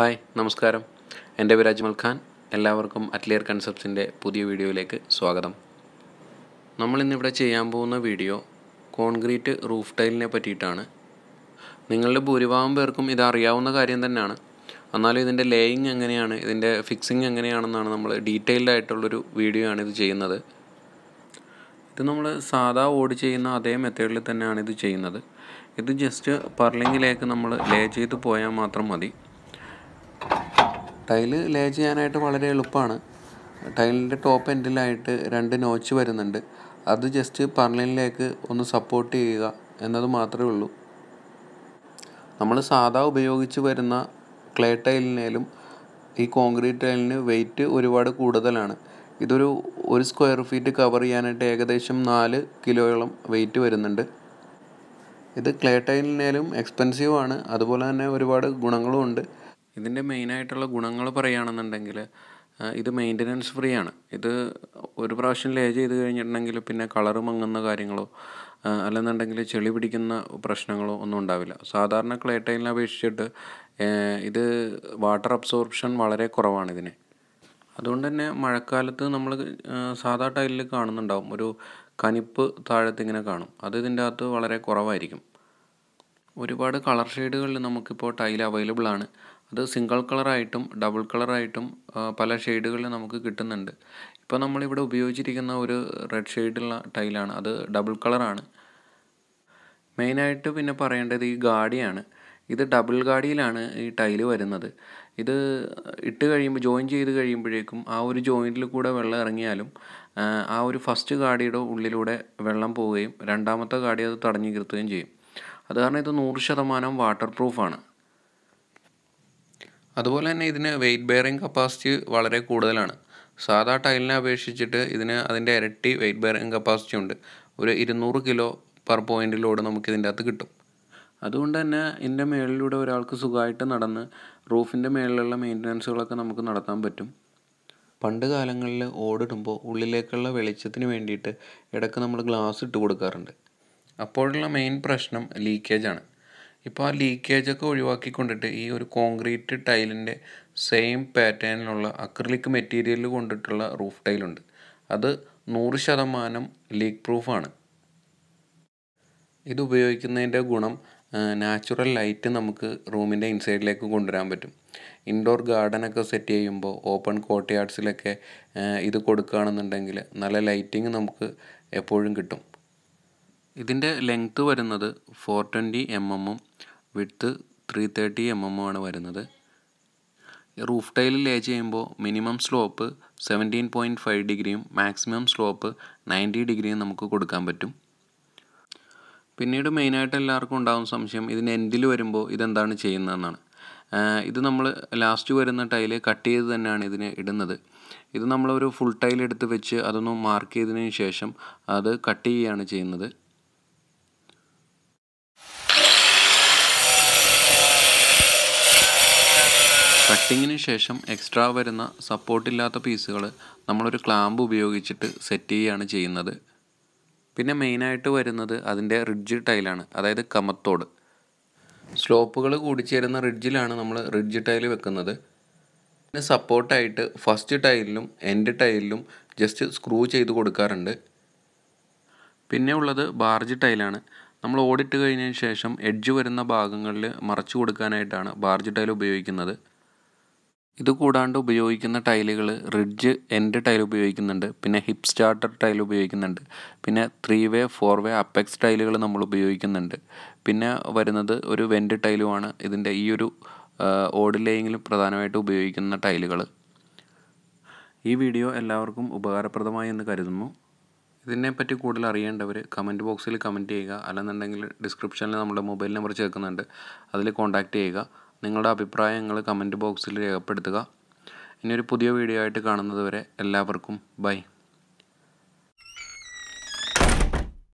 hi നമസ്കാരം എൻ്റെ പേര് അജ്മൽ ഖാൻ എല്ലാവർക്കും അറ്റ്ലിയർ കൺസെപ്റ്റ്സിൻ്റെ പുതിയ വീഡിയോയിലേക്ക് സ്വാഗതം നമ്മളിന്നിവിടെ ചെയ്യാൻ പോകുന്ന വീഡിയോ കോൺക്രീറ്റ് റൂഫ് ടൈലിനെ പറ്റിയിട്ടാണ് നിങ്ങളുടെ ഭൂരിഭാഗം പേർക്കും ഇത് അറിയാവുന്ന കാര്യം തന്നെയാണ് എന്നാലും ഇതിൻ്റെ ലേയിങ് എങ്ങനെയാണ് ഇതിൻ്റെ ഫിക്സിങ് എങ്ങനെയാണെന്നാണ് നമ്മൾ ഡീറ്റെയിൽഡ് ആയിട്ടുള്ളൊരു വീഡിയോ ആണ് ഇത് ചെയ്യുന്നത് ഇത് നമ്മൾ സാധാ ഓട് ചെയ്യുന്ന അതേ മെത്തേഡിൽ തന്നെയാണ് ഇത് ചെയ്യുന്നത് ഇത് ജസ്റ്റ് പർലിങ്ങിലേക്ക് നമ്മൾ ലേ ചെയ്ത് പോയാൽ മാത്രം മതി ടൈൽ ലേ ചെയ്യാനായിട്ട് വളരെ എളുപ്പമാണ് ടൈലിൻ്റെ ടോപ്പ് എൻഡിലായിട്ട് രണ്ട് നോച്ച് വരുന്നുണ്ട് അത് ജസ്റ്റ് പർലിനിലേക്ക് ഒന്ന് സപ്പോർട്ട് ചെയ്യുക എന്നത് മാത്രമേ ഉള്ളൂ നമ്മൾ സാധാ ഉപയോഗിച്ച് വരുന്ന ക്ലേ ടൈലിനേലും ഈ കോൺക്രീറ്റ് ടൈലിന് വെയിറ്റ് ഒരുപാട് കൂടുതലാണ് ഇതൊരു ഒരു സ്ക്വയർ ഫീറ്റ് കവർ ചെയ്യാനായിട്ട് ഏകദേശം നാല് കിലോയോളം വെയിറ്റ് വരുന്നുണ്ട് ഇത് ക്ലേ ടൈലിനേലും എക്സ്പെൻസീവ് ആണ് അതുപോലെ തന്നെ ഒരുപാട് ഗുണങ്ങളും ഉണ്ട് ഇതിൻ്റെ മെയിനായിട്ടുള്ള ഗുണങ്ങൾ പറയുകയാണെന്നുണ്ടെങ്കിൽ ഇത് മെയിൻ്റനൻസ് ഫ്രീ ആണ് ഇത് ഒരു പ്രാവശ്യം ലേ ചെയ്ത് കഴിഞ്ഞിട്ടുണ്ടെങ്കിൽ പിന്നെ കളറ് മങ്ങുന്ന കാര്യങ്ങളോ അല്ലെന്നുണ്ടെങ്കിൽ ചെളി പിടിക്കുന്ന പ്രശ്നങ്ങളോ ഒന്നും ഉണ്ടാവില്ല സാധാരണ ക്ലേ ടൈലിനെ അപേക്ഷിച്ചിട്ട് ഇത് വാട്ടർ അബ്സോർപ്ഷൻ വളരെ കുറവാണ് ഇതിന് അതുകൊണ്ട് തന്നെ മഴക്കാലത്ത് നമ്മൾ സാധാ ടൈലിൽ കാണുന്നുണ്ടാവും ഒരു കനിപ്പ് താഴത്തിങ്ങനെ കാണും അത് ഇതിൻ്റെ അകത്ത് വളരെ കുറവായിരിക്കും ഒരുപാട് കളർ ഷെയ്ഡുകളിൽ നമുക്കിപ്പോൾ ടൈൽ അവൈലബിൾ ആണ് അത് സിംഗിൾ കളറായിട്ടും ഡബിൾ കളറായിട്ടും പല ഷെയ്ഡുകളിൽ നമുക്ക് കിട്ടുന്നുണ്ട് ഇപ്പോൾ നമ്മളിവിടെ ഉപയോഗിച്ചിരിക്കുന്ന ഒരു റെഡ് ഷെയ്ഡുള്ള ടൈലാണ് അത് ഡബിൾ കളറാണ് മെയിനായിട്ട് പിന്നെ പറയേണ്ടത് ഈ ഗാഡിയാണ് ഇത് ഡബിൾ ഗാഡിയിലാണ് ഈ ടൈല് വരുന്നത് ഇത് ഇട്ട് കഴിയുമ്പോൾ ജോയിൻ ചെയ്ത് കഴിയുമ്പോഴേക്കും ആ ഒരു ജോയിൻറ്റിൽ കൂടെ വെള്ളം ഇറങ്ങിയാലും ആ ഒരു ഫസ്റ്റ് ഗാഡിയുടെ ഉള്ളിലൂടെ വെള്ളം പോവുകയും രണ്ടാമത്തെ ഗാഡി അത് തടഞ്ഞു നിർത്തുകയും ചെയ്യും അത് കാരണം ഇത് നൂറ് ശതമാനം വാട്ടർ പ്രൂഫാണ് അതുപോലെ തന്നെ ഇതിന് വെയിറ്റ് ബെയറിംഗ് കപ്പാസിറ്റി വളരെ കൂടുതലാണ് സാധാ ടൈലിനെ അപേക്ഷിച്ചിട്ട് ഇതിന് അതിൻ്റെ ഇരട്ടി വെയിറ്റ് ബെയറിംഗ് കപ്പാസിറ്റി ഉണ്ട് ഒരു ഇരുന്നൂറ് കിലോ പെർ പോയിൻറ്റിലൂടെ നമുക്ക് ഇതിൻ്റെ അകത്ത് കിട്ടും അതുകൊണ്ട് തന്നെ ഇതിൻ്റെ മേളിലൂടെ ഒരാൾക്ക് സുഖമായിട്ട് നടന്ന് റൂഫിൻ്റെ മേളിലുള്ള മെയിൻ്റനൻസുകളൊക്കെ നമുക്ക് നടത്താൻ പറ്റും പണ്ട് കാലങ്ങളിൽ ഓടിടുമ്പോൾ ഉള്ളിലേക്കുള്ള വെളിച്ചത്തിന് വേണ്ടിയിട്ട് ഇടയ്ക്ക് നമ്മൾ ഗ്ലാസ് ഇട്ട് കൊടുക്കാറുണ്ട് അപ്പോഴുള്ള മെയിൻ പ്രശ്നം ലീക്കേജാണ് ഇപ്പോൾ ആ ലീക്കേജൊക്കെ ഒഴിവാക്കിക്കൊണ്ടിട്ട് ഈ ഒരു കോൺക്രീറ്റ് ടൈലിൻ്റെ സെയിം പാറ്റേണിലുള്ള അക്രിലിക് മെറ്റീരിയൽ കൊണ്ടിട്ടുള്ള റൂഫ് ടൈലുണ്ട് അത് നൂറ് ശതമാനം ലീക്ക് പ്രൂഫാണ് ഇത് ഉപയോഗിക്കുന്നതിൻ്റെ ഗുണം നാച്ചുറൽ ലൈറ്റ് നമുക്ക് റൂമിൻ്റെ ഇൻസൈഡിലേക്ക് കൊണ്ടുവരാൻ പറ്റും ഇൻഡോർ ഗാർഡനൊക്കെ സെറ്റ് ചെയ്യുമ്പോൾ ഓപ്പൺ കോർട്ട് ഇത് കൊടുക്കുകയാണെന്നുണ്ടെങ്കിൽ നല്ല ലൈറ്റിംഗ് നമുക്ക് എപ്പോഴും കിട്ടും ഇതിൻ്റെ ലെങ്ത്ത് വരുന്നത് ഫോർ ട്വൻറ്റി എം എമ്മും വിഡ്ത്ത് ത്രീ തേർട്ടി എം ആണ് വരുന്നത് റൂഫ് ടൈൽ ലേ ചെയ്യുമ്പോൾ minimum slope seventeen point five ഡിഗ്രിയും മാക്സിമം സ്ലോപ്പ് നയൻറ്റി ഡിഗ്രിയും നമുക്ക് കൊടുക്കാൻ പറ്റും പിന്നീട് മെയിനായിട്ട് എല്ലാവർക്കും ഉണ്ടാകുന്ന സംശയം ഇതിന് എൻഡിൽ വരുമ്പോൾ ഇതെന്താണ് ചെയ്യുന്നതെന്നാണ് ഇത് നമ്മൾ ലാസ്റ്റ് വരുന്ന ടൈൽ കട്ട് ചെയ്ത് തന്നെയാണ് ഇതിന് ഇടുന്നത് ഇത് നമ്മളൊരു ഫുൾ ടൈൽ എടുത്ത് വെച്ച് അതൊന്ന് മാർക്ക് ചെയ്തതിന് ശേഷം അത് കട്ട് ചെയ്യുകയാണ് ചെയ്യുന്നത് കട്ടിങ്ങിന് ശേഷം എക്സ്ട്രാ വരുന്ന സപ്പോർട്ടില്ലാത്ത പീസുകൾ നമ്മളൊരു ക്ലാമ്പ് ഉപയോഗിച്ചിട്ട് സെറ്റ് ചെയ്യുകയാണ് ചെയ്യുന്നത് പിന്നെ മെയിനായിട്ട് വരുന്നത് അതിൻ്റെ റിഡ്ജ് ടൈലാണ് അതായത് കമത്തോട് സ്ലോപ്പുകൾ കൂടിച്ചേരുന്ന റിഡ്ജിലാണ് നമ്മൾ റിഡ്ജ് ടൈൽ വെക്കുന്നത് പിന്നെ സപ്പോർട്ടായിട്ട് ഫസ്റ്റ് ടൈലിലും എൻഡ് ടൈലിലും ജസ്റ്റ് സ്ക്രൂ ചെയ്ത് കൊടുക്കാറുണ്ട് പിന്നെ ഉള്ളത് ബാർജ് ടൈലാണ് നമ്മൾ ഓടിട്ട് കഴിഞ്ഞതിന് ശേഷം എഡ്ജ് വരുന്ന ഭാഗങ്ങളിൽ മറച്ചു കൊടുക്കാനായിട്ടാണ് ബാർജ് ടൈൽ ഉപയോഗിക്കുന്നത് ഇത് കൂടാണ്ട് ഉപയോഗിക്കുന്ന ടൈലുകൾ റിഡ്ജ് എൻഡ് ടൈൽ ഉപയോഗിക്കുന്നുണ്ട് പിന്നെ ഹിപ് സ്റ്റാർട്ടർ ടൈൽ ഉപയോഗിക്കുന്നുണ്ട് പിന്നെ three way four way apex ടൈലുകൾ നമ്മൾ ഉപയോഗിക്കുന്നുണ്ട് പിന്നെ വരുന്നത് ഒരു വെൻഡ് ടൈലുമാണ് ഇതിൻ്റെ ഈ ഒരു ഓഡ് ലേയിങ്ങിൽ പ്രധാനമായിട്ട് ഉപയോഗിക്കുന്ന ടൈലുകൾ ഈ വീഡിയോ എല്ലാവർക്കും ഉപകാരപ്രദമായി എന്ന് കരുതുന്നു ഇതിനെപ്പറ്റി കൂടുതൽ അറിയേണ്ടവർ കമൻറ്റ് ബോക്സിൽ കമൻറ്റ് ചെയ്യുക അല്ലെന്നുണ്ടെങ്കിൽ ഡിസ്ക്രിപ്ഷനിൽ നമ്മുടെ മൊബൈൽ നമ്പർ ചേർക്കുന്നുണ്ട് അതിൽ കോൺടാക്റ്റ് ചെയ്യുക നിങ്ങളുടെ അഭിപ്രായങ്ങൾ കമൻറ്റ് ബോക്സിൽ രേഖപ്പെടുത്തുക ഇനിയൊരു പുതിയ വീഡിയോ ആയിട്ട് കാണുന്നത് വരെ എല്ലാവർക്കും ബൈ